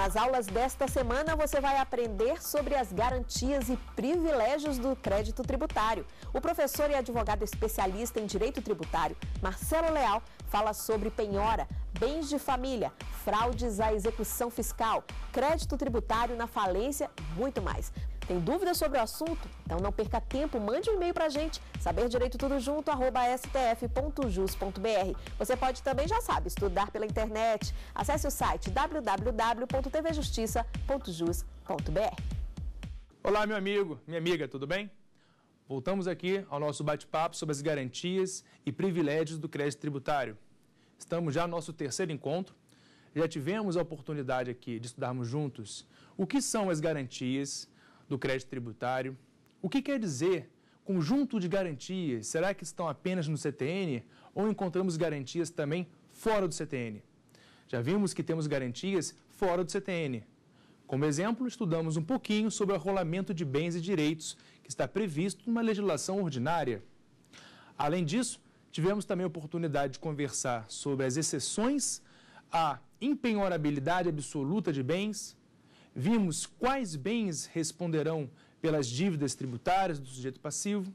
Nas aulas desta semana, você vai aprender sobre as garantias e privilégios do crédito tributário. O professor e advogado especialista em direito tributário, Marcelo Leal, fala sobre penhora, bens de família, fraudes à execução fiscal, crédito tributário na falência, muito mais. Tem dúvidas sobre o assunto? Então não perca tempo, mande um e-mail para a gente, saberdireitotudojunto@stf.jus.br. Você pode também, já sabe, estudar pela internet. Acesse o site www.tvjustiça.jus.br. Olá, meu amigo, minha amiga, tudo bem? Voltamos aqui ao nosso bate-papo sobre as garantias e privilégios do crédito tributário. Estamos já no nosso terceiro encontro. Já tivemos a oportunidade aqui de estudarmos juntos o que são as garantias, do crédito tributário. O que quer dizer conjunto de garantias? Será que estão apenas no CTN ou encontramos garantias também fora do CTN? Já vimos que temos garantias fora do CTN. Como exemplo, estudamos um pouquinho sobre o arrolamento de bens e direitos que está previsto numa legislação ordinária. Além disso, tivemos também a oportunidade de conversar sobre as exceções à impenhorabilidade absoluta de bens, Vimos quais bens responderão pelas dívidas tributárias do sujeito passivo.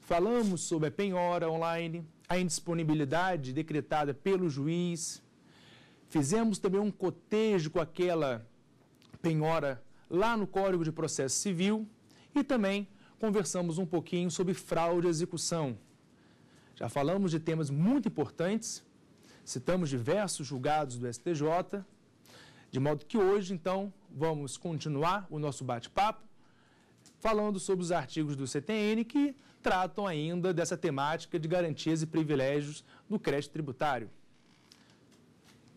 Falamos sobre a penhora online, a indisponibilidade decretada pelo juiz. Fizemos também um cotejo com aquela penhora lá no Código de Processo Civil e também conversamos um pouquinho sobre fraude à execução. Já falamos de temas muito importantes, citamos diversos julgados do STJ, de modo que hoje, então, vamos continuar o nosso bate-papo falando sobre os artigos do CTN que tratam ainda dessa temática de garantias e privilégios no crédito tributário.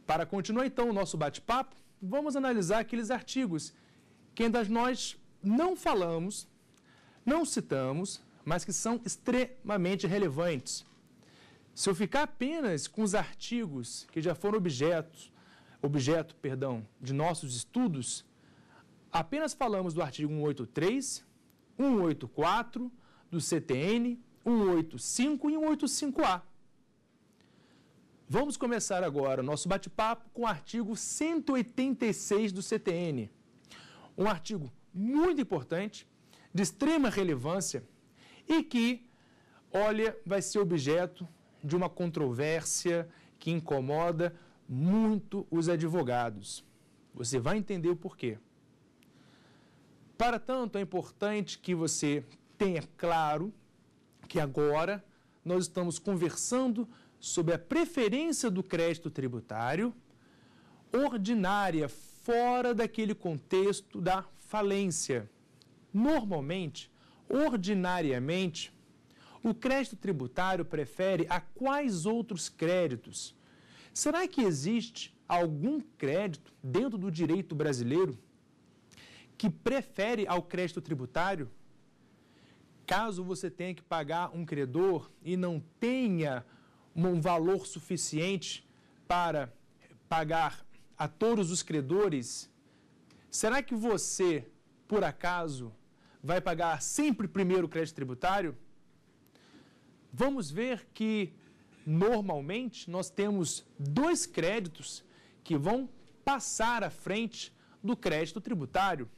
Para continuar então o nosso bate-papo, vamos analisar aqueles artigos que ainda nós não falamos, não citamos, mas que são extremamente relevantes. Se eu ficar apenas com os artigos que já foram objetos objeto, perdão, de nossos estudos, apenas falamos do artigo 183, 184 do CTN, 185 e 185A. Vamos começar agora o nosso bate-papo com o artigo 186 do CTN. Um artigo muito importante, de extrema relevância e que, olha, vai ser objeto de uma controvérsia que incomoda muito os advogados. Você vai entender o porquê. Para tanto, é importante que você tenha claro que agora nós estamos conversando sobre a preferência do crédito tributário ordinária, fora daquele contexto da falência. Normalmente, ordinariamente, o crédito tributário prefere a quais outros créditos? Será que existe algum crédito dentro do direito brasileiro que prefere ao crédito tributário? Caso você tenha que pagar um credor e não tenha um valor suficiente para pagar a todos os credores, será que você, por acaso, vai pagar sempre primeiro o crédito tributário? Vamos ver que Normalmente, nós temos dois créditos que vão passar à frente do crédito tributário.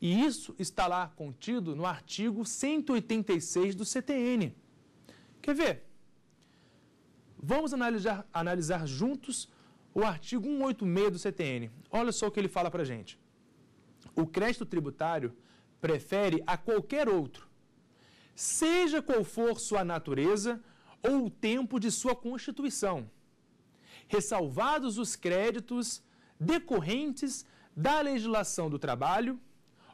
E isso está lá contido no artigo 186 do CTN. Quer ver? Vamos analisar, analisar juntos o artigo 186 do CTN. Olha só o que ele fala para gente. O crédito tributário prefere a qualquer outro, seja qual for sua natureza, ou o tempo de sua constituição, ressalvados os créditos decorrentes da legislação do trabalho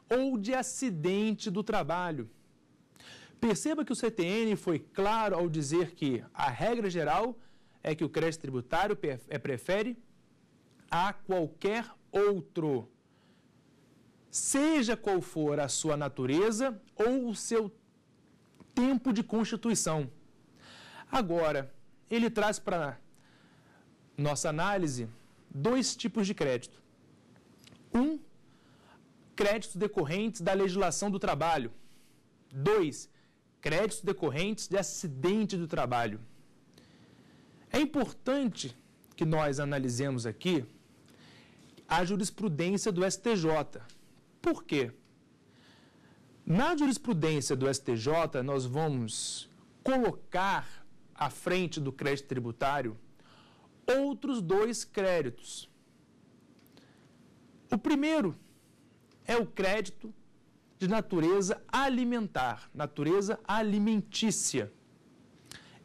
ou de acidente do trabalho. Perceba que o CTN foi claro ao dizer que a regra geral é que o crédito tributário é, prefere a qualquer outro, seja qual for a sua natureza ou o seu tempo de constituição. Agora, ele traz para nossa análise dois tipos de crédito. Um, créditos decorrentes da legislação do trabalho. Dois, créditos decorrentes de acidente do trabalho. É importante que nós analisemos aqui a jurisprudência do STJ. Por quê? Na jurisprudência do STJ, nós vamos colocar à frente do crédito tributário outros dois créditos. O primeiro é o crédito de natureza alimentar, natureza alimentícia.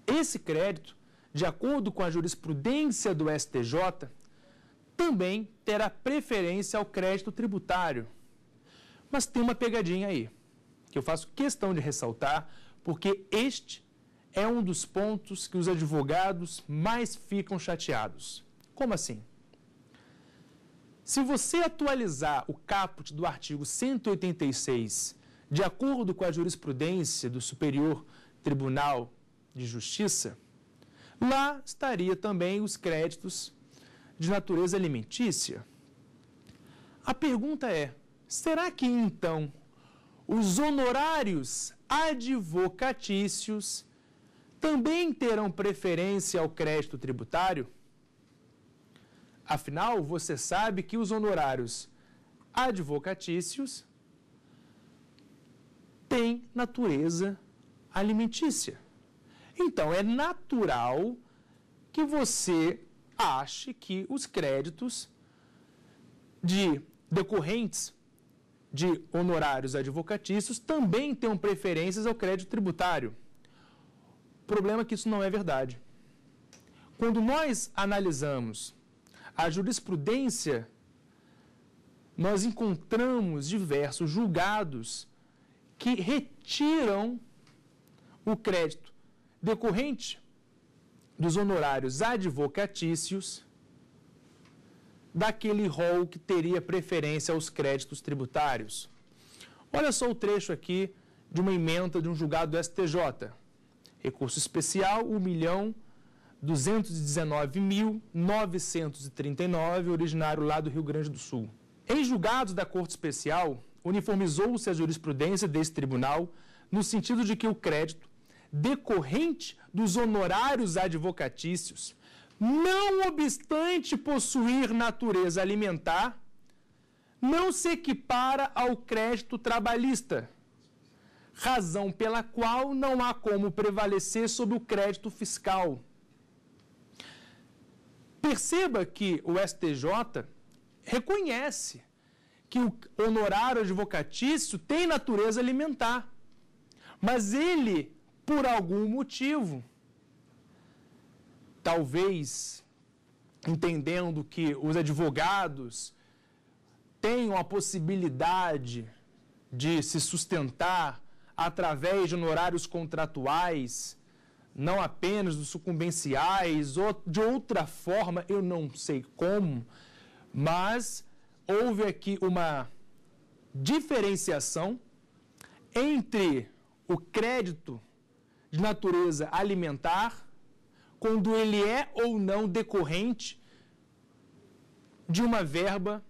Esse crédito, de acordo com a jurisprudência do STJ, também terá preferência ao crédito tributário. Mas tem uma pegadinha aí, que eu faço questão de ressaltar, porque este é um dos pontos que os advogados mais ficam chateados. Como assim? Se você atualizar o caput do artigo 186, de acordo com a jurisprudência do Superior Tribunal de Justiça, lá estaria também os créditos de natureza alimentícia. A pergunta é: será que então os honorários advocatícios também terão preferência ao crédito tributário? Afinal, você sabe que os honorários advocatícios têm natureza alimentícia. Então, é natural que você ache que os créditos de decorrentes de honorários advocatícios também tenham preferências ao crédito tributário problema é que isso não é verdade. Quando nós analisamos a jurisprudência, nós encontramos diversos julgados que retiram o crédito decorrente dos honorários advocatícios daquele rol que teria preferência aos créditos tributários. Olha só o trecho aqui de uma emenda de um julgado do STJ. Recurso especial, 1 milhão 219.939, originário lá do Rio Grande do Sul. Em julgados da Corte Especial, uniformizou-se a jurisprudência desse tribunal no sentido de que o crédito decorrente dos honorários advocatícios, não obstante possuir natureza alimentar, não se equipara ao crédito trabalhista razão pela qual não há como prevalecer sobre o crédito fiscal. Perceba que o STJ reconhece que o honorário advocatício tem natureza alimentar, mas ele, por algum motivo, talvez entendendo que os advogados tenham a possibilidade de se sustentar através de honorários contratuais, não apenas dos sucumbenciais, ou de outra forma, eu não sei como, mas houve aqui uma diferenciação entre o crédito de natureza alimentar, quando ele é ou não decorrente de uma verba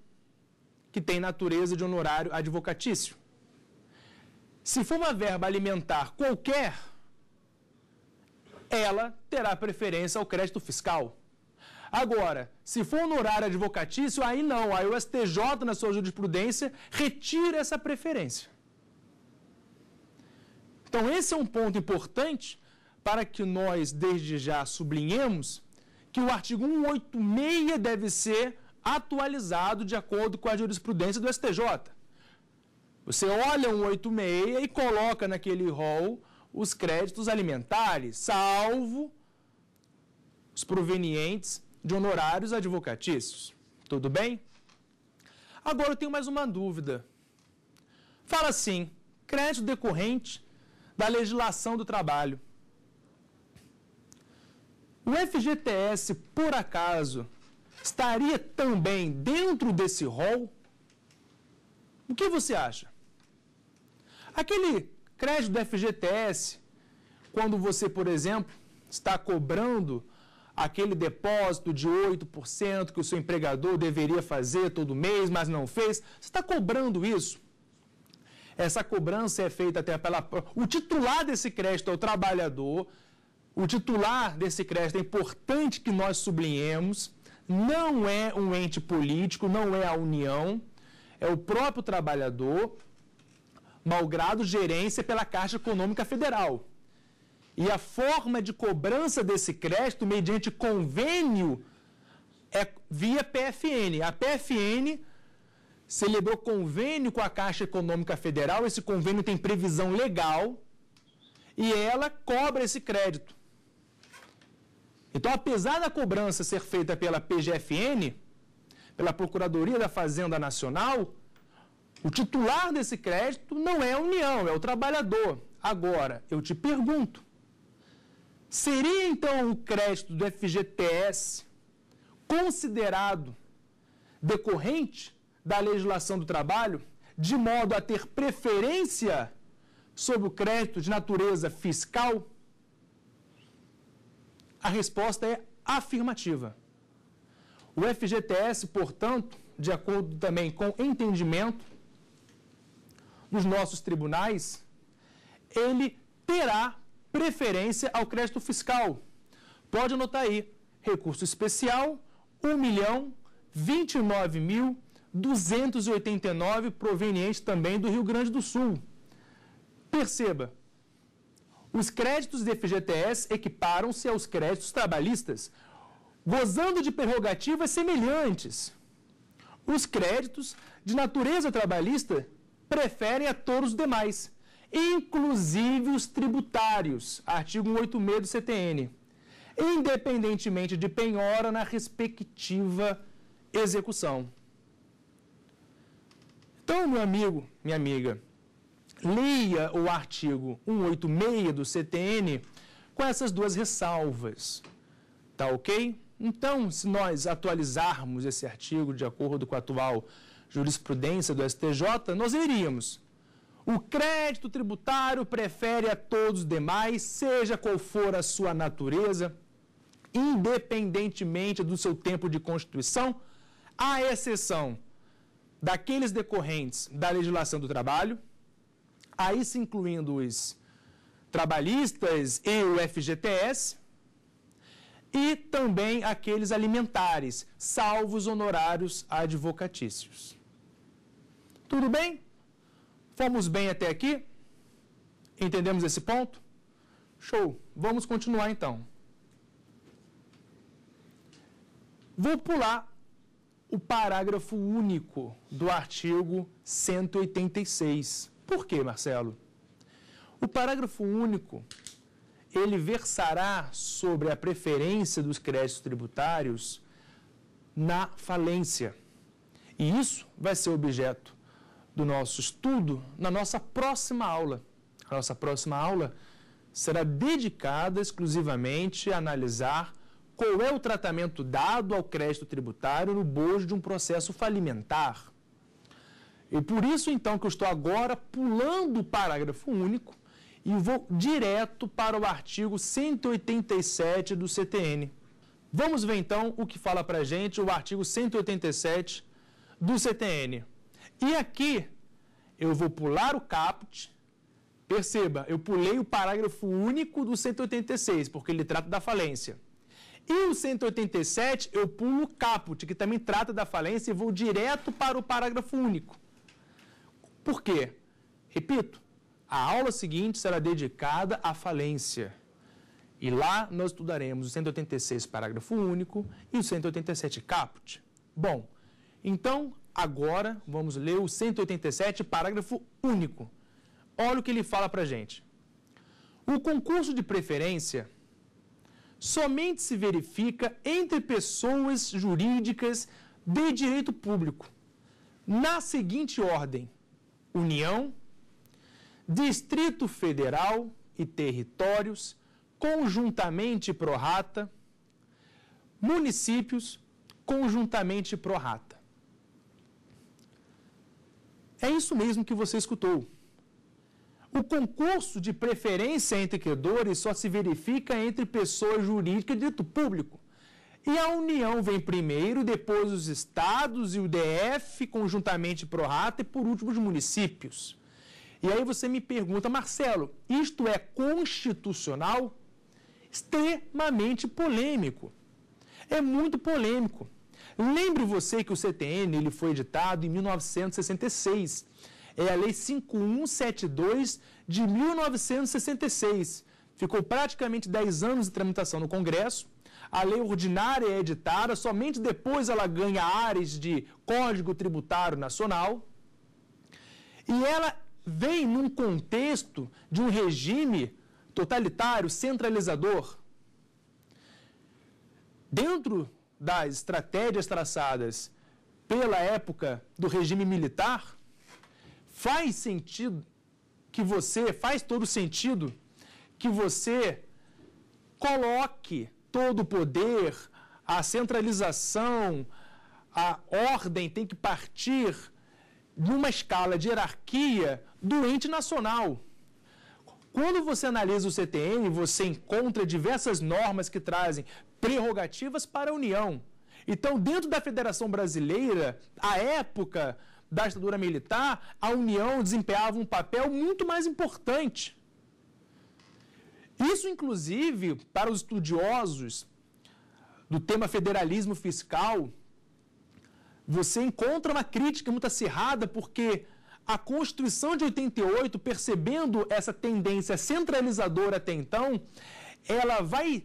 que tem natureza de honorário advocatício. Se for uma verba alimentar qualquer, ela terá preferência ao crédito fiscal. Agora, se for honorário advocatício, aí não, aí o STJ, na sua jurisprudência, retira essa preferência. Então, esse é um ponto importante para que nós, desde já, sublinhemos que o artigo 186 deve ser atualizado de acordo com a jurisprudência do STJ. Você olha um 86 e coloca naquele rol os créditos alimentares, salvo os provenientes de honorários advocatícios. Tudo bem? Agora eu tenho mais uma dúvida. Fala assim: crédito decorrente da legislação do trabalho. O FGTS, por acaso, estaria também dentro desse rol? O que você acha? Aquele crédito do FGTS, quando você, por exemplo, está cobrando aquele depósito de 8% que o seu empregador deveria fazer todo mês, mas não fez, você está cobrando isso. Essa cobrança é feita até pela. O titular desse crédito é o trabalhador. O titular desse crédito é importante que nós sublinhemos. Não é um ente político, não é a União, é o próprio trabalhador malgrado gerência pela Caixa Econômica Federal. E a forma de cobrança desse crédito mediante convênio é via PFN. A PFN celebrou convênio com a Caixa Econômica Federal, esse convênio tem previsão legal e ela cobra esse crédito. Então, apesar da cobrança ser feita pela PGFN, pela Procuradoria da Fazenda Nacional, o titular desse crédito não é a União, é o trabalhador. Agora, eu te pergunto: seria então o crédito do FGTS considerado decorrente da legislação do trabalho, de modo a ter preferência sobre o crédito de natureza fiscal? A resposta é afirmativa. O FGTS, portanto, de acordo também com entendimento nos nossos tribunais, ele terá preferência ao crédito fiscal. Pode anotar aí, recurso especial, 1 milhão 29 mil 289 proveniente também do Rio Grande do Sul. Perceba, os créditos de FGTS equiparam-se aos créditos trabalhistas, gozando de prerrogativas semelhantes. Os créditos de natureza trabalhista preferem a todos os demais, inclusive os tributários, artigo 186 do CTN, independentemente de penhora na respectiva execução. Então, meu amigo, minha amiga, leia o artigo 186 do CTN com essas duas ressalvas, tá ok? Então, se nós atualizarmos esse artigo de acordo com a atual jurisprudência do STJ, nós veríamos. O crédito tributário prefere a todos os demais, seja qual for a sua natureza, independentemente do seu tempo de constituição, à exceção daqueles decorrentes da legislação do trabalho, aí se incluindo os trabalhistas e o FGTS, e também aqueles alimentares, salvos honorários advocatícios. Tudo bem? Fomos bem até aqui? Entendemos esse ponto? Show. Vamos continuar então. Vou pular o parágrafo único do artigo 186. Por quê, Marcelo? O parágrafo único ele versará sobre a preferência dos créditos tributários na falência. E isso vai ser objeto do nosso estudo na nossa próxima aula. A nossa próxima aula será dedicada exclusivamente a analisar qual é o tratamento dado ao crédito tributário no bojo de um processo falimentar. E por isso, então, que eu estou agora pulando o parágrafo único e vou direto para o artigo 187 do CTN. Vamos ver, então, o que fala para gente o artigo 187 do CTN. E aqui eu vou pular o caput. Perceba, eu pulei o parágrafo único do 186, porque ele trata da falência. E o 187 eu pulo o caput, que também trata da falência, e vou direto para o parágrafo único. Por quê? Repito, a aula seguinte será dedicada à falência. E lá nós estudaremos o 186, parágrafo único, e o 187, caput. Bom, então Agora, vamos ler o 187, parágrafo único. Olha o que ele fala para gente. O concurso de preferência somente se verifica entre pessoas jurídicas de direito público, na seguinte ordem: União, Distrito Federal e Territórios, conjuntamente prorata, municípios, conjuntamente prorata. É isso mesmo que você escutou. O concurso de preferência entre credores só se verifica entre pessoa jurídica e direito público. E a União vem primeiro, depois os estados e o DF, conjuntamente pro rata e por último os municípios. E aí você me pergunta, Marcelo, isto é constitucional? Extremamente polêmico. É muito polêmico. Lembre você que o CTN ele foi editado em 1966. É a Lei 5172 de 1966. Ficou praticamente 10 anos de tramitação no Congresso. A lei ordinária é editada, somente depois ela ganha áreas de Código Tributário Nacional. E ela vem num contexto de um regime totalitário, centralizador. Dentro das estratégias traçadas pela época do regime militar, faz sentido que você, faz todo sentido que você coloque todo o poder, a centralização, a ordem tem que partir numa escala de hierarquia do ente nacional. Quando você analisa o CTN, você encontra diversas normas que trazem prerrogativas para a União. Então, dentro da Federação Brasileira, à época da ditadura militar, a União desempenhava um papel muito mais importante. Isso, inclusive, para os estudiosos do tema federalismo fiscal, você encontra uma crítica muito acirrada, porque a Constituição de 88, percebendo essa tendência centralizadora até então, ela vai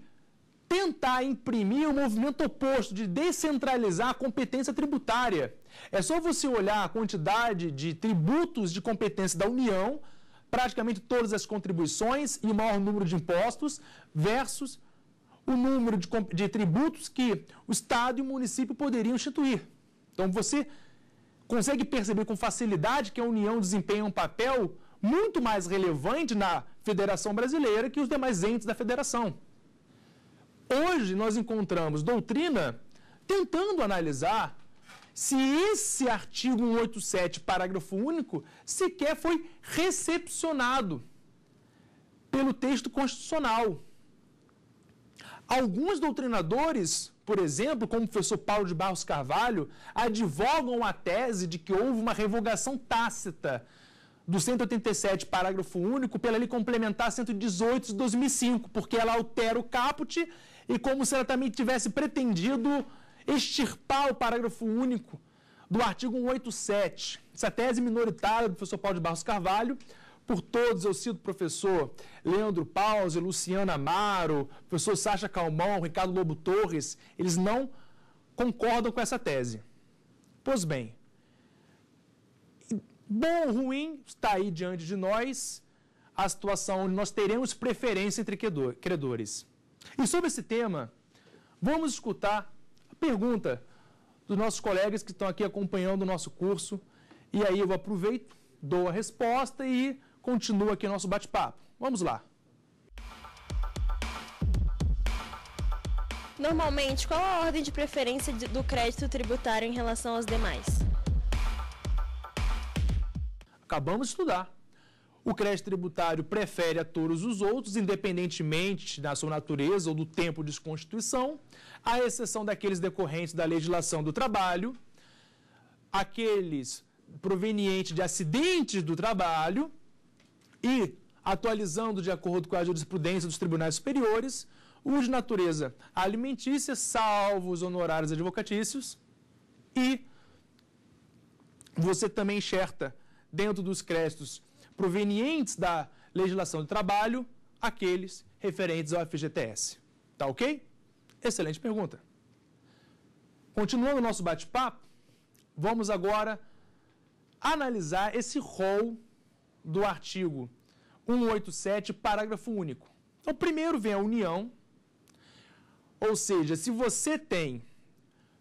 tentar imprimir o um movimento oposto de descentralizar a competência tributária. É só você olhar a quantidade de tributos de competência da União, praticamente todas as contribuições e o maior número de impostos, versus o número de, de tributos que o Estado e o município poderiam instituir. Então você consegue perceber com facilidade que a União desempenha um papel muito mais relevante na Federação Brasileira que os demais entes da Federação. Hoje nós encontramos doutrina tentando analisar se esse artigo 187, parágrafo único, sequer foi recepcionado pelo texto constitucional. Alguns doutrinadores, por exemplo, como o professor Paulo de Barros Carvalho, advogam a tese de que houve uma revogação tácita do 187, parágrafo único, pela lei complementar 118 de 2005, porque ela altera o caput e como se ela também tivesse pretendido extirpar o parágrafo único do artigo 187. Essa tese minoritária do professor Paulo de Barros Carvalho por todos, eu cito o professor Leandro Pause, Luciana Amaro, professor Sacha Calmão, Ricardo Lobo Torres, eles não concordam com essa tese. Pois bem, bom ou ruim está aí diante de nós a situação onde nós teremos preferência entre credores. E sobre esse tema, vamos escutar a pergunta dos nossos colegas que estão aqui acompanhando o nosso curso. E aí eu aproveito, dou a resposta e continua aqui nosso bate-papo. Vamos lá. Normalmente, qual a ordem de preferência do crédito tributário em relação aos demais? Acabamos de estudar. O crédito tributário prefere a todos os outros, independentemente da sua natureza ou do tempo de constituição, à exceção daqueles decorrentes da legislação do trabalho, aqueles provenientes de acidentes do trabalho e atualizando de acordo com a jurisprudência dos tribunais superiores, os de natureza alimentícia, salvo os honorários advocatícios, e você também enxerta dentro dos créditos provenientes da legislação do trabalho aqueles referentes ao FGTS. Tá ok? Excelente pergunta. Continuando o nosso bate-papo, vamos agora analisar esse rol do artigo 187, parágrafo único. Então, primeiro vem a união, ou seja, se você tem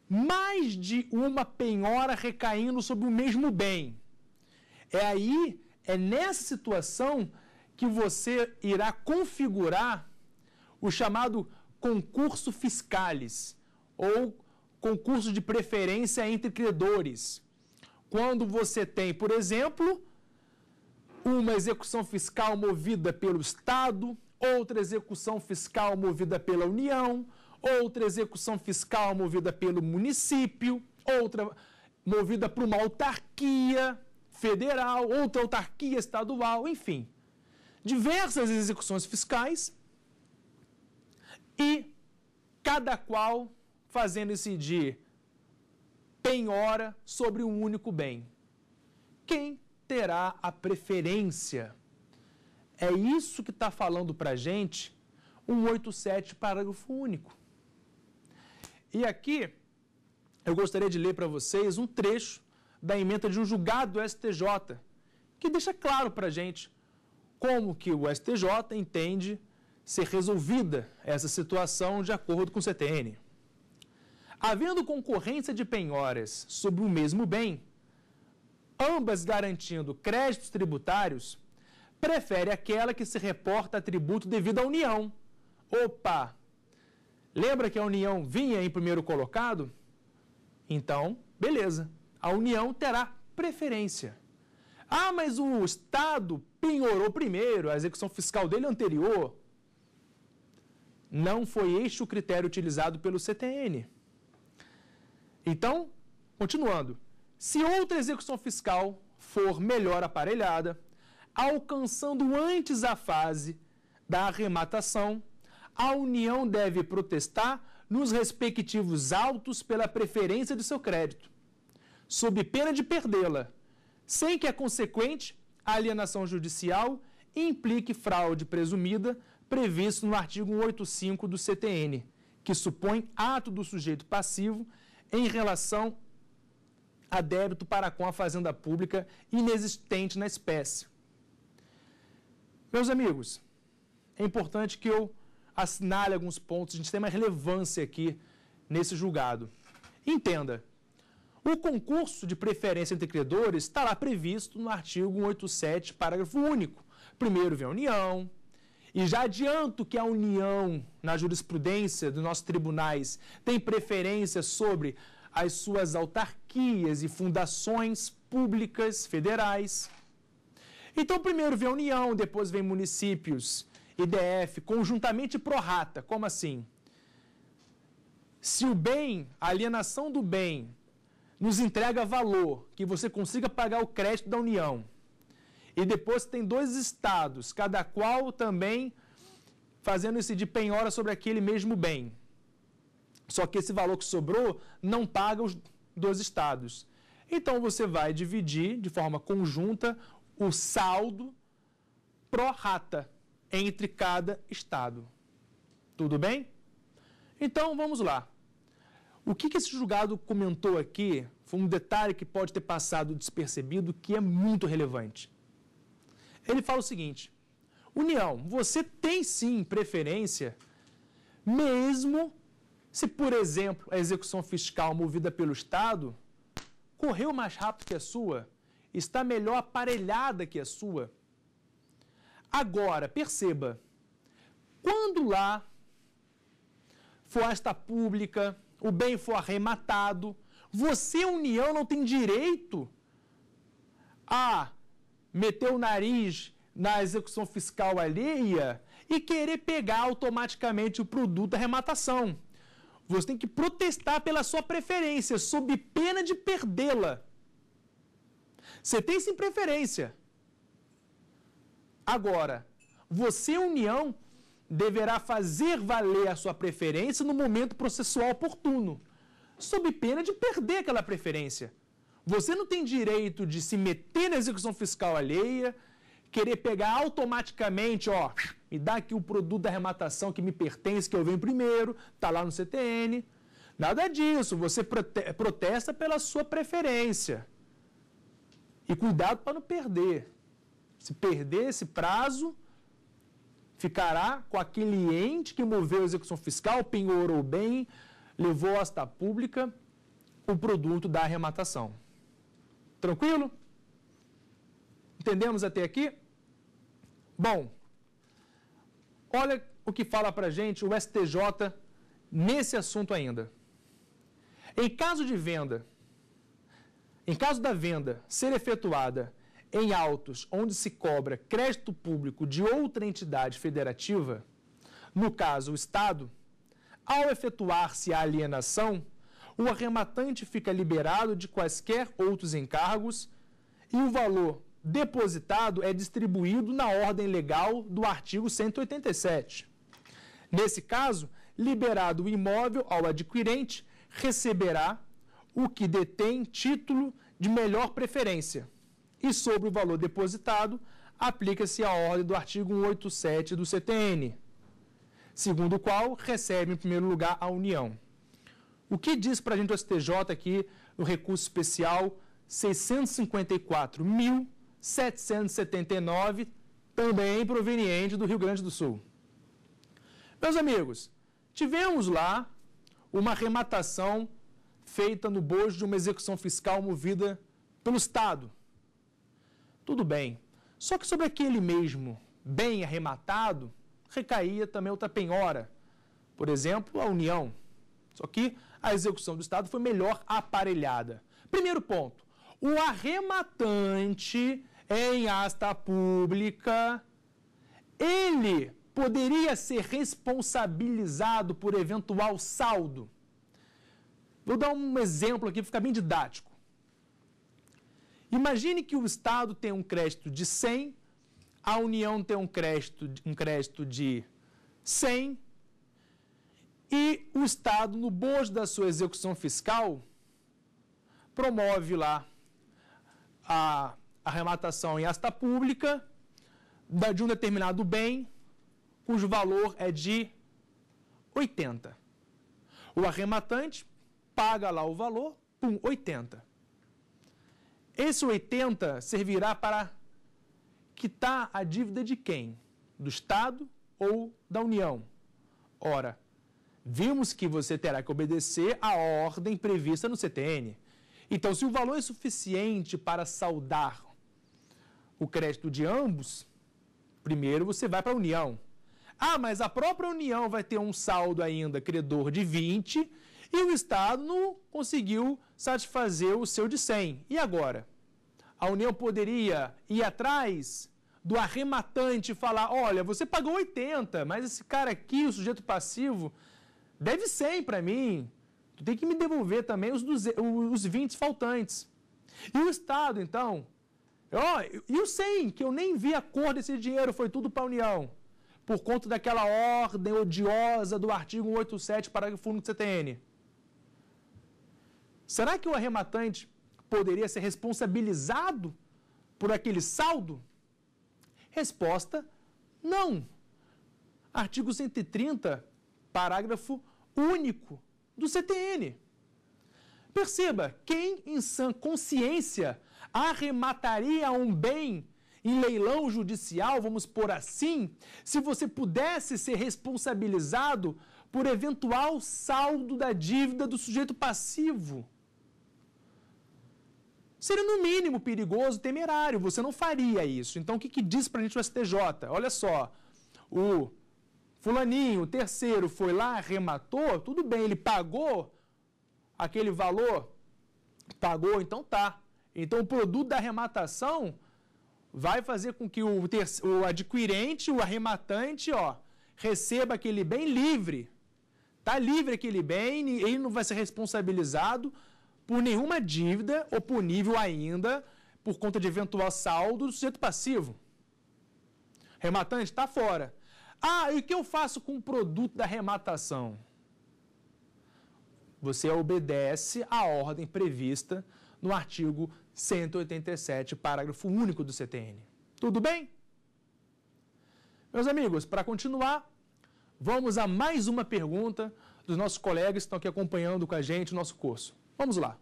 mais de uma penhora recaindo sobre o mesmo bem, é aí, é nessa situação que você irá configurar o chamado concurso fiscalis ou concurso de preferência entre credores. Quando você tem, por exemplo, uma execução fiscal movida pelo Estado, outra execução fiscal movida pela União, outra execução fiscal movida pelo município, outra movida por uma autarquia federal, outra autarquia estadual, enfim. Diversas execuções fiscais e cada qual fazendo-se de penhora sobre um único bem. Quem terá a preferência. É isso que está falando para a gente 187, parágrafo único. E aqui eu gostaria de ler para vocês um trecho da emenda de um julgado do STJ, que deixa claro para a gente como que o STJ entende ser resolvida essa situação de acordo com o CTN. Havendo concorrência de penhoras sobre o mesmo bem, ambas garantindo créditos tributários, prefere aquela que se reporta a tributo devido à União. Opa! Lembra que a União vinha em primeiro colocado? Então, beleza. A União terá preferência. Ah, mas o Estado penhorou primeiro, a execução fiscal dele anterior. Não foi este o critério utilizado pelo CTN. Então, continuando. Se outra execução fiscal for melhor aparelhada, alcançando antes a fase da arrematação, a União deve protestar nos respectivos autos pela preferência de seu crédito, sob pena de perdê-la, sem que a consequente alienação judicial implique fraude presumida previsto no artigo 185 do CTN, que supõe ato do sujeito passivo em relação a débito para com a fazenda pública inexistente na espécie. Meus amigos, é importante que eu assinale alguns pontos, a gente tem uma relevância aqui nesse julgado. Entenda, o concurso de preferência entre credores está lá previsto no artigo 187, parágrafo único. Primeiro vem a união, e já adianto que a união, na jurisprudência dos nossos tribunais, tem preferência sobre as suas autarquias e fundações públicas federais. Então, primeiro vem a União, depois vem municípios, IDF, conjuntamente prorata. Como assim? Se o bem, a alienação do bem, nos entrega valor, que você consiga pagar o crédito da União. E depois tem dois estados, cada qual também fazendo esse de penhora sobre aquele mesmo bem. Só que esse valor que sobrou não paga os dois estados. Então você vai dividir de forma conjunta o saldo pro rata entre cada estado. Tudo bem? Então vamos lá. O que, que esse julgado comentou aqui foi um detalhe que pode ter passado despercebido que é muito relevante. Ele fala o seguinte: União, você tem sim preferência, mesmo se, por exemplo, a execução fiscal movida pelo Estado correu mais rápido que a sua, está melhor aparelhada que a sua. Agora, perceba, quando lá for esta pública, o bem for arrematado, você, União, não tem direito a meter o nariz na execução fiscal alheia e querer pegar automaticamente o produto da arrematação. Você tem que protestar pela sua preferência, sob pena de perdê-la. Você tem sim preferência. Agora, você, União, deverá fazer valer a sua preferência no momento processual oportuno, sob pena de perder aquela preferência. Você não tem direito de se meter na execução fiscal alheia, querer pegar automaticamente, ó, me dá aqui o produto da arrematação que me pertence, que eu venho primeiro, está lá no CTN. Nada disso. Você protesta pela sua preferência. E cuidado para não perder. Se perder esse prazo, ficará com aquele ente que moveu a execução fiscal, penhorou bem, levou à hasta pública o produto da arrematação. Tranquilo? Entendemos até aqui? Bom, Olha o que fala para gente o STJ nesse assunto ainda. Em caso de venda, em caso da venda ser efetuada em autos onde se cobra crédito público de outra entidade federativa, no caso o Estado, ao efetuar-se a alienação, o arrematante fica liberado de quaisquer outros encargos e o valor depositado é distribuído na ordem legal do artigo 187. Nesse caso, liberado o imóvel ao adquirente, receberá o que detém título de melhor preferência. E sobre o valor depositado, aplica-se a ordem do artigo 187 do CTN, segundo o qual recebe em primeiro lugar a União. O que diz para a gente o STJ aqui, no recurso especial 654 mil 779, também proveniente do Rio Grande do Sul. Meus amigos, tivemos lá uma arrematação feita no bojo de uma execução fiscal movida pelo Estado. Tudo bem. Só que sobre aquele mesmo bem arrematado, recaía também outra penhora. Por exemplo, a União. Só que a execução do Estado foi melhor aparelhada. Primeiro ponto: o arrematante em asta pública, ele poderia ser responsabilizado por eventual saldo. Vou dar um exemplo aqui, fica bem didático. Imagine que o Estado tem um crédito de 100, a União tem um crédito, um crédito de 100 e o Estado, no bojo da sua execução fiscal, promove lá a arrematação em asta pública de um determinado bem cujo valor é de 80. O arrematante paga lá o valor, pum, 80. Esse 80 servirá para quitar a dívida de quem? Do Estado ou da União? Ora, vimos que você terá que obedecer à ordem prevista no CTN. Então, se o valor é suficiente para saldar o crédito de ambos, primeiro você vai para a União. Ah, mas a própria União vai ter um saldo ainda credor de 20 e o Estado não conseguiu satisfazer o seu de 100. E agora? A União poderia ir atrás do arrematante e falar: olha, você pagou 80, mas esse cara aqui, o sujeito passivo, deve 100 para mim. Tu tem que me devolver também os, 200, os 20 faltantes. E o Estado, então, Ó, e o que eu nem vi a cor desse dinheiro, foi tudo para a União. Por conta daquela ordem odiosa do artigo 187, parágrafo 1 do CTN. Será que o arrematante poderia ser responsabilizado por aquele saldo? Resposta: não. Artigo 130, parágrafo único do CTN. Perceba, quem em sã consciência arremataria um bem em leilão judicial, vamos por assim, se você pudesse ser responsabilizado por eventual saldo da dívida do sujeito passivo. Seria no mínimo perigoso, temerário, você não faria isso. Então o que, que diz a gente o STJ? Olha só, o fulaninho, o terceiro, foi lá, arrematou, tudo bem, ele pagou aquele valor, pagou, então tá. Então, o produto da arrematação vai fazer com que o, o adquirente, o arrematante, ó, receba aquele bem livre. Está livre aquele bem, ele não vai ser responsabilizado por nenhuma dívida ou punível ainda por conta de eventual saldo do sujeito passivo. Rematante está fora. Ah, e o que eu faço com o produto da rematação? Você obedece à ordem prevista no artigo 187, parágrafo único do CTN. Tudo bem? Meus amigos, para continuar, vamos a mais uma pergunta dos nossos colegas que estão aqui acompanhando com a gente o nosso curso. Vamos lá.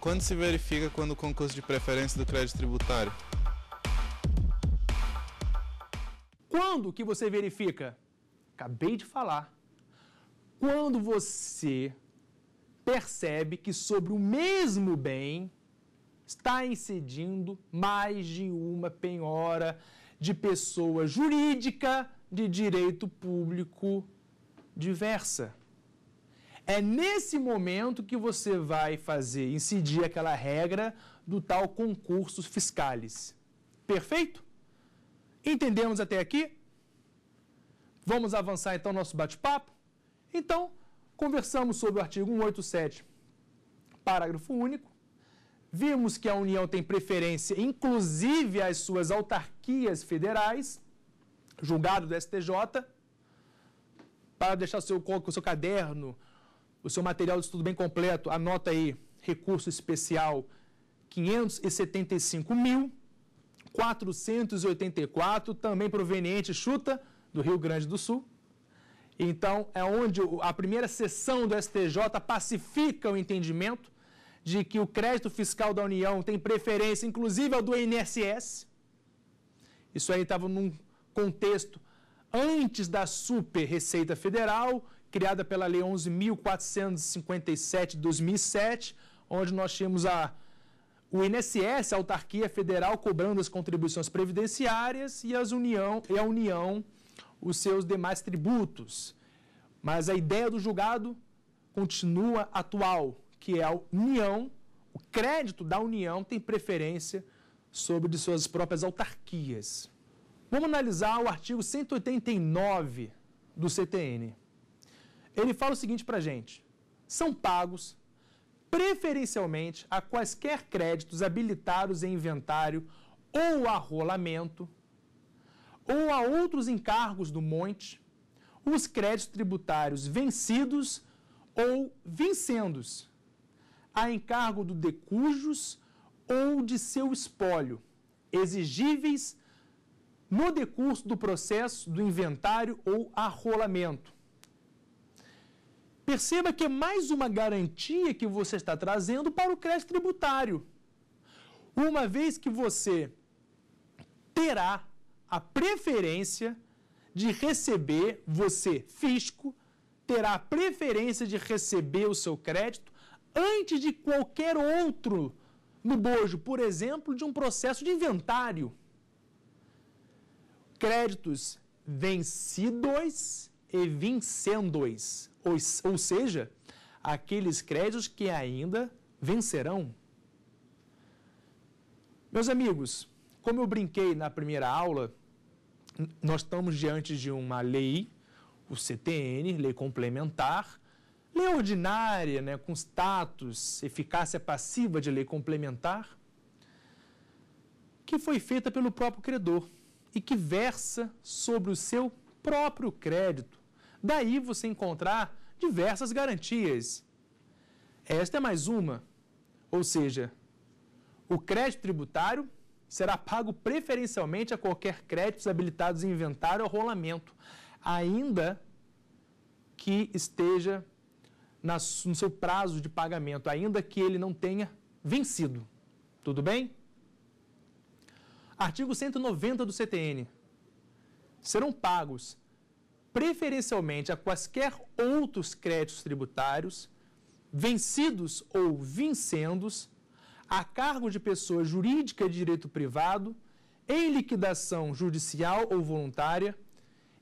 Quando se verifica quando o concurso de preferência do crédito tributário? Quando que você verifica? Acabei de falar. Quando você percebe que sobre o mesmo bem está incidindo mais de uma penhora de pessoa jurídica de direito público diversa. É nesse momento que você vai fazer incidir aquela regra do tal concurso fiscais Perfeito? Entendemos até aqui? Vamos avançar então nosso bate-papo? Então, Conversamos sobre o artigo 187, parágrafo único. Vimos que a União tem preferência, inclusive às suas autarquias federais, julgado do STJ, para deixar o seu, o seu caderno, o seu material de estudo bem completo, anota aí, recurso especial 575.484, também proveniente, chuta, do Rio Grande do Sul, então, é onde a primeira sessão do STJ pacifica o entendimento de que o crédito fiscal da União tem preferência, inclusive ao do INSS. Isso aí estava num contexto antes da super Receita Federal, criada pela Lei 11.457 de 2007, onde nós tínhamos a, o INSS, a autarquia federal, cobrando as contribuições previdenciárias e, as União, e a União os seus demais tributos. Mas a ideia do julgado continua atual, que é a união, o crédito da união tem preferência sobre de suas próprias autarquias. Vamos analisar o artigo 189 do CTN. Ele fala o seguinte para gente: são pagos preferencialmente a quaisquer créditos habilitados em inventário ou arrolamento ou a outros encargos do monte, os créditos tributários vencidos ou vincendos, a encargo do decujos ou de seu espólio, exigíveis no decurso do processo do inventário ou arrolamento. Perceba que é mais uma garantia que você está trazendo para o crédito tributário. Uma vez que você terá a preferência de receber, você, fisco, terá a preferência de receber o seu crédito antes de qualquer outro no bojo, por exemplo, de um processo de inventário. Créditos vencidos e vincendos, ou, ou seja, aqueles créditos que ainda vencerão. Meus amigos, como eu brinquei na primeira aula, nós estamos diante de uma lei, o CTN, lei complementar, lei ordinária, né, com status, eficácia passiva de lei complementar, que foi feita pelo próprio credor e que versa sobre o seu próprio crédito. Daí você encontrar diversas garantias. Esta é mais uma, ou seja, o crédito tributário será pago preferencialmente a qualquer crédito habilitados em inventário ou rolamento, ainda que esteja no seu prazo de pagamento, ainda que ele não tenha vencido. Tudo bem? Artigo 190 do CTN. Serão pagos preferencialmente a quaisquer outros créditos tributários vencidos ou vincendos a cargo de pessoa jurídica de direito privado, em liquidação judicial ou voluntária,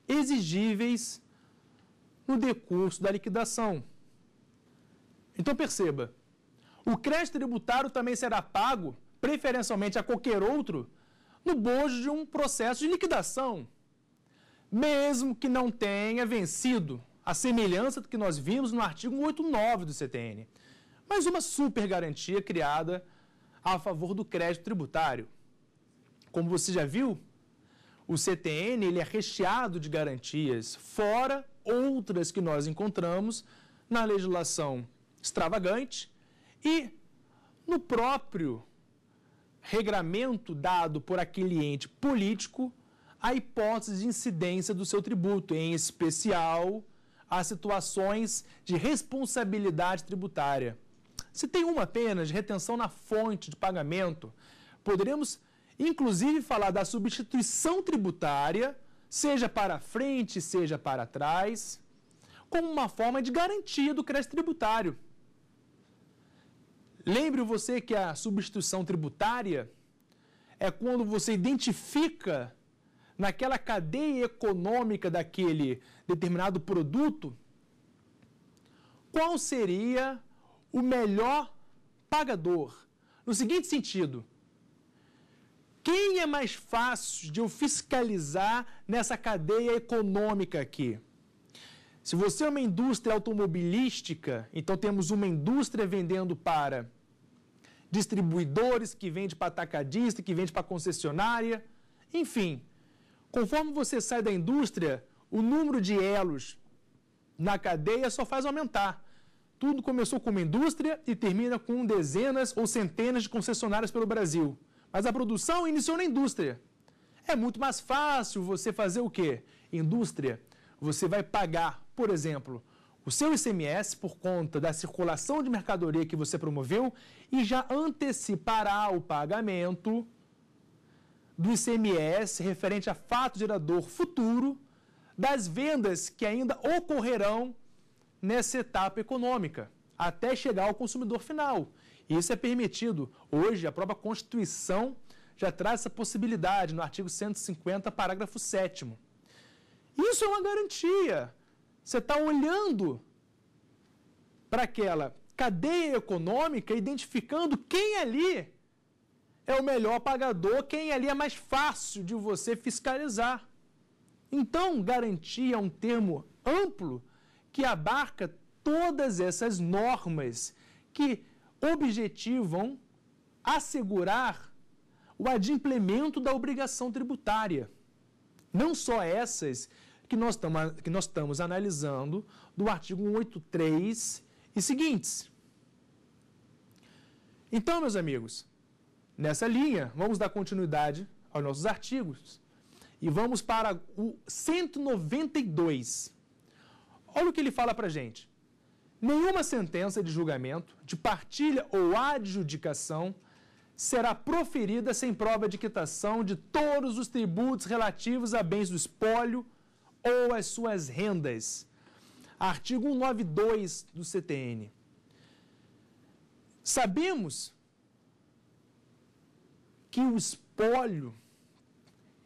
exigíveis no decurso da liquidação. Então perceba, o crédito tributário também será pago, preferencialmente a qualquer outro, no bojo de um processo de liquidação, mesmo que não tenha vencido a semelhança que nós vimos no artigo 89 do CTN. Mais uma super garantia criada a favor do crédito tributário. Como você já viu, o CTN ele é recheado de garantias, fora outras que nós encontramos na legislação extravagante e no próprio regramento dado por aquele ente político a hipótese de incidência do seu tributo, em especial as situações de responsabilidade tributária. Se tem uma apenas, retenção na fonte de pagamento, poderemos inclusive falar da substituição tributária, seja para frente, seja para trás, como uma forma de garantia do crédito tributário. Lembre você que a substituição tributária é quando você identifica naquela cadeia econômica daquele determinado produto qual seria o melhor pagador. No seguinte sentido, quem é mais fácil de eu fiscalizar nessa cadeia econômica aqui? Se você é uma indústria automobilística, então temos uma indústria vendendo para distribuidores, que vende para atacadista, que vende para concessionária, enfim. Conforme você sai da indústria, o número de elos na cadeia só faz aumentar. Tudo começou com uma indústria e termina com dezenas ou centenas de concessionárias pelo Brasil. Mas a produção iniciou na indústria. É muito mais fácil você fazer o quê? Indústria. Você vai pagar, por exemplo, o seu ICMS por conta da circulação de mercadoria que você promoveu e já antecipará o pagamento do ICMS referente a fato gerador futuro das vendas que ainda ocorrerão nessa etapa econômica, até chegar ao consumidor final. E isso é permitido. Hoje, a própria Constituição já traz essa possibilidade no artigo 150, parágrafo 7. Isso é uma garantia. Você está olhando para aquela cadeia econômica, identificando quem ali é o melhor pagador, quem ali é mais fácil de você fiscalizar. Então, garantia é um termo amplo que abarca todas essas normas que objetivam assegurar o adimplemento da obrigação tributária. Não só essas que nós, tamo, que nós estamos analisando do artigo 183 e seguintes. Então, meus amigos, nessa linha, vamos dar continuidade aos nossos artigos e vamos para o 192. Olha o que ele fala para a gente. Nenhuma sentença de julgamento, de partilha ou adjudicação será proferida sem prova de quitação de todos os tributos relativos a bens do espólio ou às suas rendas. Artigo 192 do CTN. Sabemos que o espólio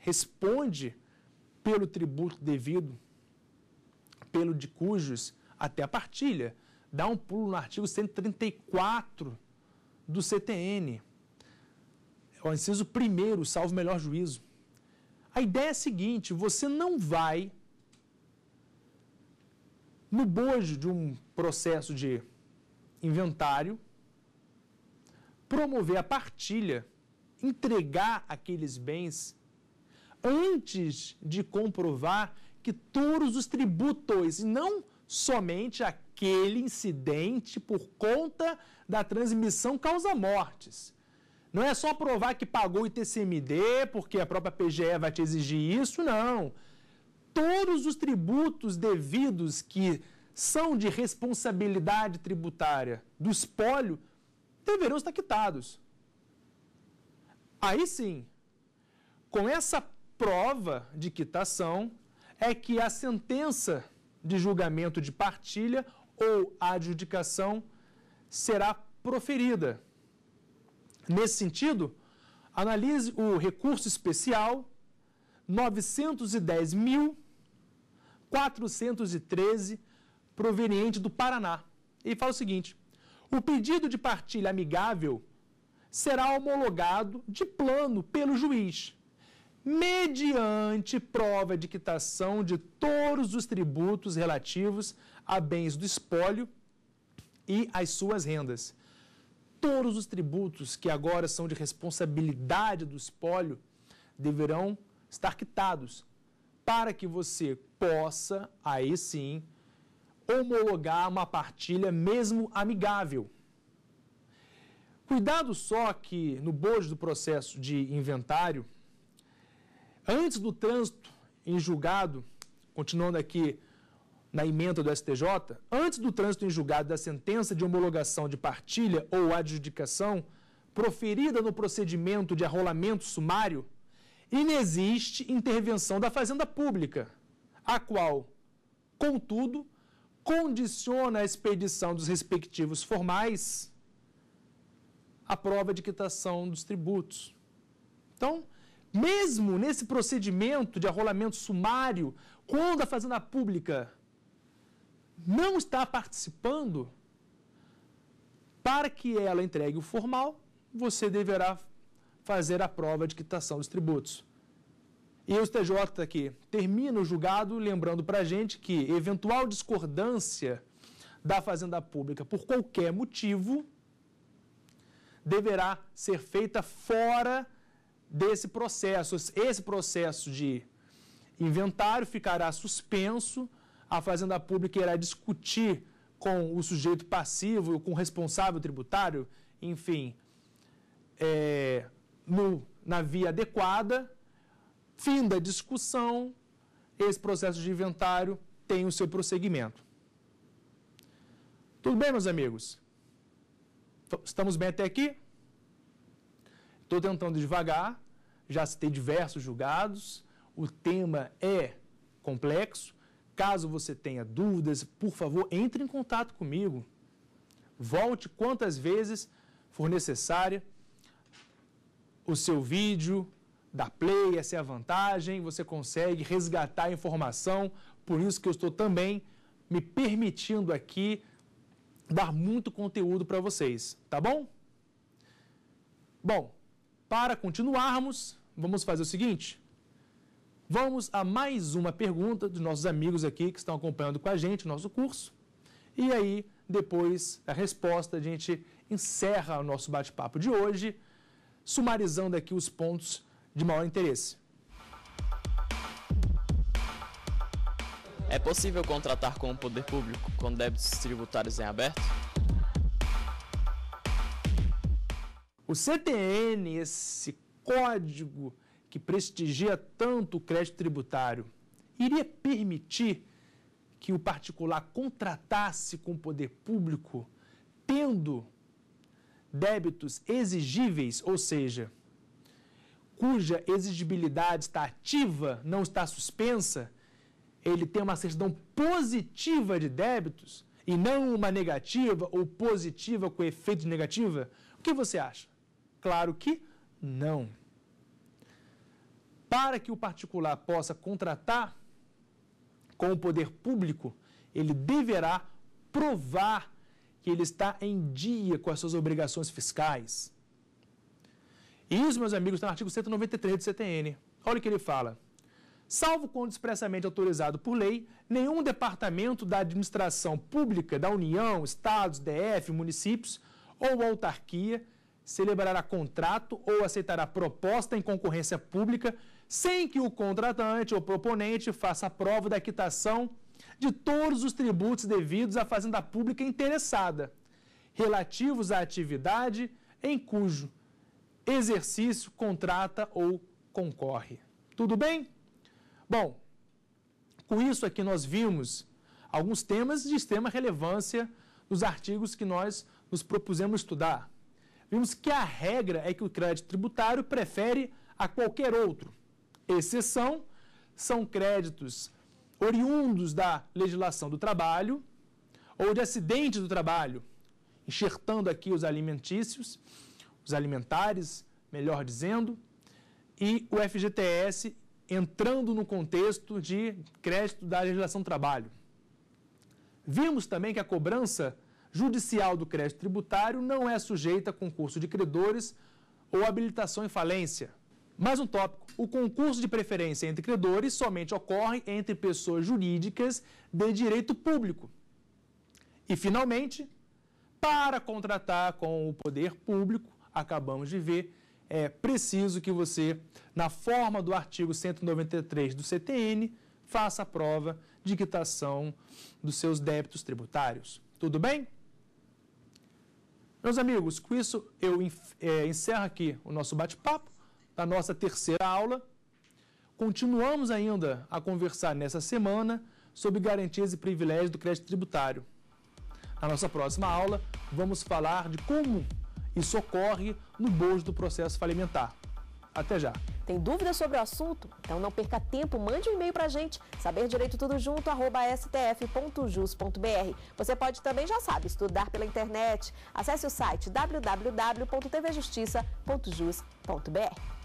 responde pelo tributo devido pelo de cujos até a partilha. Dá um pulo no artigo 134 do CTN. É o inciso primeiro, salvo melhor juízo. A ideia é a seguinte: você não vai no bojo de um processo de inventário promover a partilha, entregar aqueles bens antes de comprovar que todos os tributos, e não somente aquele incidente por conta da transmissão causa mortes. Não é só provar que pagou o ITCMD, porque a própria PGE vai te exigir isso, não. Todos os tributos devidos que são de responsabilidade tributária do espólio deverão estar quitados. Aí sim, com essa prova de quitação, é que a sentença de julgamento de partilha ou adjudicação será proferida. Nesse sentido, analise o recurso especial 910.413, proveniente do Paraná. E fala o seguinte: o pedido de partilha amigável será homologado de plano pelo juiz mediante prova de quitação de todos os tributos relativos a bens do espólio e às suas rendas. Todos os tributos que agora são de responsabilidade do espólio deverão estar quitados, para que você possa, aí sim, homologar uma partilha mesmo amigável. Cuidado só que no bojo do processo de inventário, Antes do trânsito em julgado, continuando aqui na emenda do STJ, antes do trânsito em julgado da sentença de homologação de partilha ou adjudicação, proferida no procedimento de arrolamento sumário, inexiste intervenção da Fazenda Pública, a qual, contudo, condiciona a expedição dos respectivos formais à prova de quitação dos tributos. Então, mesmo nesse procedimento de arrolamento sumário, quando a Fazenda Pública não está participando, para que ela entregue o formal, você deverá fazer a prova de quitação dos tributos. E o STJ aqui termina o julgado lembrando para a gente que eventual discordância da Fazenda Pública por qualquer motivo deverá ser feita fora desse processo. Esse processo de inventário ficará suspenso, a Fazenda Pública irá discutir com o sujeito passivo, com o responsável tributário, enfim, é, no, na via adequada. Fim da discussão, esse processo de inventário tem o seu prosseguimento. Tudo bem, meus amigos? Estamos bem até aqui? Estou tentando devagar já citei diversos julgados, o tema é complexo. Caso você tenha dúvidas, por favor, entre em contato comigo. Volte quantas vezes for necessária o seu vídeo, da play, essa é a vantagem, você consegue resgatar a informação, por isso que eu estou também me permitindo aqui dar muito conteúdo para vocês, tá bom? Bom, para continuarmos, vamos fazer o seguinte. Vamos a mais uma pergunta dos nossos amigos aqui que estão acompanhando com a gente o nosso curso. E aí, depois a resposta, a gente encerra o nosso bate-papo de hoje, sumarizando aqui os pontos de maior interesse. É possível contratar com o poder público com débitos tributários em aberto? O CTN, esse código que prestigia tanto o crédito tributário iria permitir que o particular contratasse com o poder público, tendo débitos exigíveis, ou seja, cuja exigibilidade está ativa, não está suspensa, ele tem uma certidão positiva de débitos e não uma negativa ou positiva com efeito negativa? O que você acha? Claro que não. Para que o particular possa contratar com o poder público, ele deverá provar que ele está em dia com as suas obrigações fiscais. Isso, meus amigos, está no artigo 193 do CTN. Olha o que ele fala. Salvo quando expressamente autorizado por lei, nenhum departamento da administração pública da União, Estados, DF, municípios ou autarquia celebrará contrato ou aceitará proposta em concorrência pública sem que o contratante ou proponente faça prova da quitação de todos os tributos devidos à fazenda pública interessada, relativos à atividade em cujo exercício contrata ou concorre. Tudo bem? Bom, com isso aqui nós vimos alguns temas de extrema relevância nos artigos que nós nos propusemos estudar. Vimos que a regra é que o crédito tributário prefere a qualquer outro. Exceção são créditos oriundos da legislação do trabalho ou de acidente do trabalho, enxertando aqui os alimentícios, os alimentares, melhor dizendo, e o FGTS entrando no contexto de crédito da legislação do trabalho. Vimos também que a cobrança judicial do crédito tributário não é sujeita a concurso de credores ou habilitação em falência. Mais um tópico. O concurso de preferência entre credores somente ocorre entre pessoas jurídicas de direito público. E, finalmente, para contratar com o poder público, acabamos de ver, é preciso que você, na forma do artigo 193 do CTN, faça a prova de quitação dos seus débitos tributários. Tudo bem? Meus amigos, com isso eu é, encerro aqui o nosso bate-papo, da nossa terceira aula. Continuamos ainda a conversar nessa semana sobre garantias e privilégios do crédito tributário. Na nossa próxima aula, vamos falar de como isso ocorre no bojo do processo falimentar. Até já! Tem dúvidas sobre o assunto? Então não perca tempo, mande um e-mail para a gente, tudo stf.jus.br. Você pode também, já sabe, estudar pela internet. Acesse o site www.tvjustiça.jus.br.